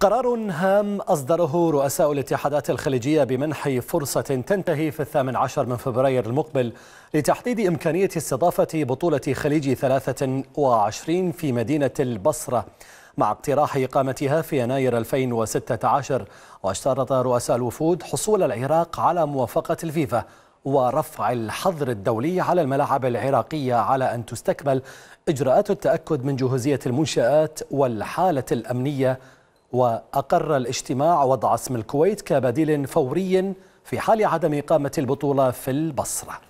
قرار هام أصدره رؤساء الاتحادات الخليجية بمنح فرصة تنتهي في الثامن عشر من فبراير المقبل لتحديد إمكانية استضافة بطولة خليج 23 في مدينة البصرة مع اقتراح إقامتها في يناير 2016 واشترط رؤساء الوفود حصول العراق على موافقة الفيفا ورفع الحظر الدولي على الملاعب العراقية على أن تستكمل إجراءات التأكد من جهوزية المنشآت والحالة الأمنية وأقر الاجتماع وضع اسم الكويت كبديل فوري في حال عدم إقامة البطولة في البصرة